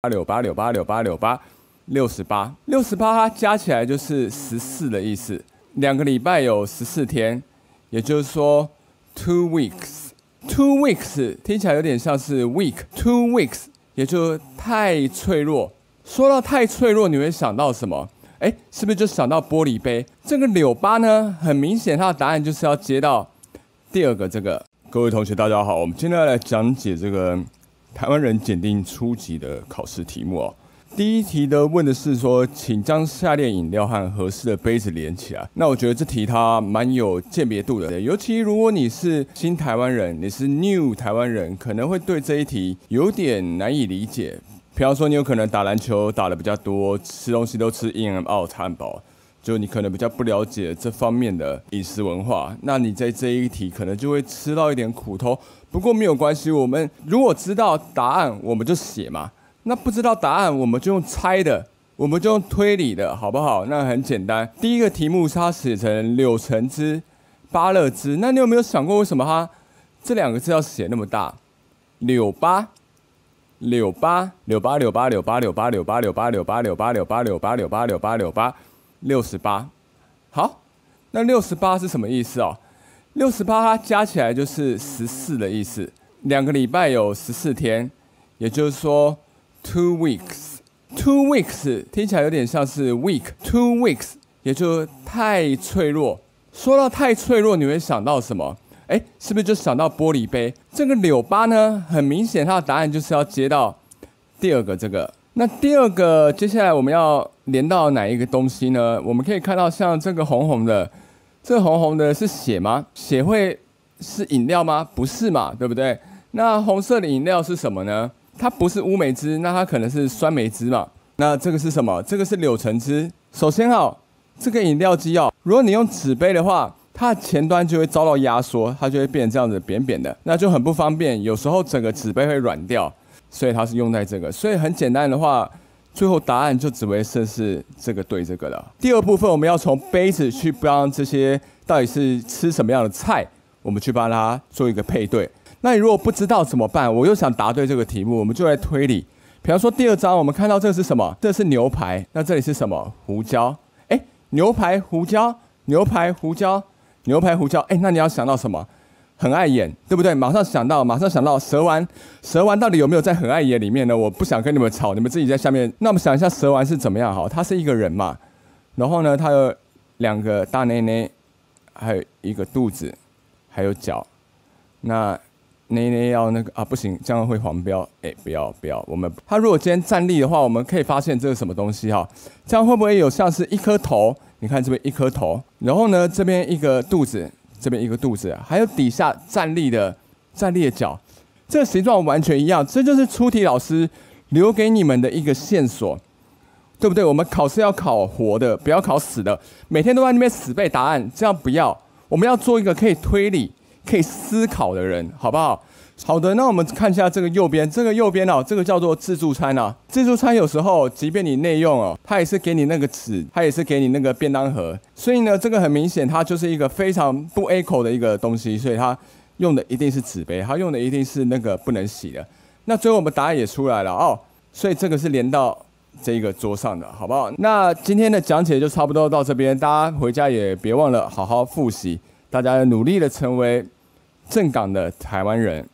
八六八六八六八六八六十八六十八，加起来就是十四的意思。两个礼拜有十四天，也就是说 two weeks。two weeks 听起来有点像是 week。two weeks 也就太脆弱。说到太脆弱，你会想到什么？哎，是不是就想到玻璃杯？这个柳巴呢，很明显，它的答案就是要接到第二个这个。各位同学，大家好，我们今天来讲解这个。台湾人检定初级的考试题目啊，第一题的问的是说，请将下列饮料和合适的杯子连起来。那我觉得这题它蛮有鉴别度的，尤其如果你是新台湾人，你是 New 台湾人，可能会对这一题有点难以理解。比方说，你有可能打篮球打的比较多，吃东西都吃 in and out 汉堡。就你可能比较不了解这方面的饮食文化，那你在这一题可能就会吃到一点苦头。不过没有关系，我们如果知道答案，我们就写嘛；那不知道答案，我们就用猜的，我们就用推理的，好不好？那很简单。第一个题目，它写成柳橙汁、芭乐汁，那你有没有想过为什么它这两个字要写那么大？柳巴、柳八柳八柳巴、柳巴、柳巴、柳巴、柳巴、柳巴、柳巴、柳巴、柳巴、柳巴、柳巴、柳巴。六十八，好，那六十八是什么意思哦？六十八它加起来就是十四的意思，两个礼拜有十四天，也就是说 two weeks。two weeks 听起来有点像是 week。two weeks 也就太脆弱。说到太脆弱，你会想到什么？哎，是不是就想到玻璃杯？这个柳巴呢，很明显它的答案就是要接到第二个这个。那第二个，接下来我们要连到哪一个东西呢？我们可以看到，像这个红红的，这红红的是血吗？血会是饮料吗？不是嘛，对不对？那红色的饮料是什么呢？它不是乌梅汁，那它可能是酸梅汁嘛？那这个是什么？这个是柳橙汁。首先哦，这个饮料机哦，如果你用纸杯的话，它的前端就会遭到压缩，它就会变成这样子扁扁的，那就很不方便。有时候整个纸杯会软掉。所以它是用在这个，所以很简单的话，最后答案就只会是是这个对这个了。第二部分我们要从杯子去帮这些到底是吃什么样的菜，我们去帮它做一个配对。那你如果不知道怎么办，我又想答对这个题目，我们就来推理。比方说第二张，我们看到这是什么？这是牛排，那这里是什么？胡椒。哎，牛排胡椒，牛排胡椒，牛排胡椒。哎，那你要想到什么？很碍眼，对不对？马上想到，马上想到蛇丸，蛇丸到底有没有在很碍眼里面呢？我不想跟你们吵，你们自己在下面。那我们想一下蛇丸是怎么样？好，他是一个人嘛，然后呢，他有两个大内内，还有一个肚子，还有脚。那内内要那个啊，不行，这样会黄标。哎，不要不要，我们他如果今天站立的话，我们可以发现这是什么东西哈？这样会不会有像是一颗头？你看这边一颗头，然后呢，这边一个肚子。这边一个肚子，还有底下站立的站立的脚，这个形状完全一样，这就是出题老师留给你们的一个线索，对不对？我们考试要考活的，不要考死的，每天都在那边死背答案，这样不要。我们要做一个可以推理、可以思考的人，好不好？好的，那我们看一下这个右边，这个右边哦，这个叫做自助餐啊。自助餐有时候，即便你内用哦，它也是给你那个纸，它也是给你那个便当盒。所以呢，这个很明显，它就是一个非常不 eco 的一个东西。所以它用的一定是纸杯，它用的一定是那个不能洗的。那最后我们答案也出来了哦，所以这个是连到这一个桌上的，好不好？那今天的讲解就差不多到这边，大家回家也别忘了好好复习，大家努力的成为正港的台湾人。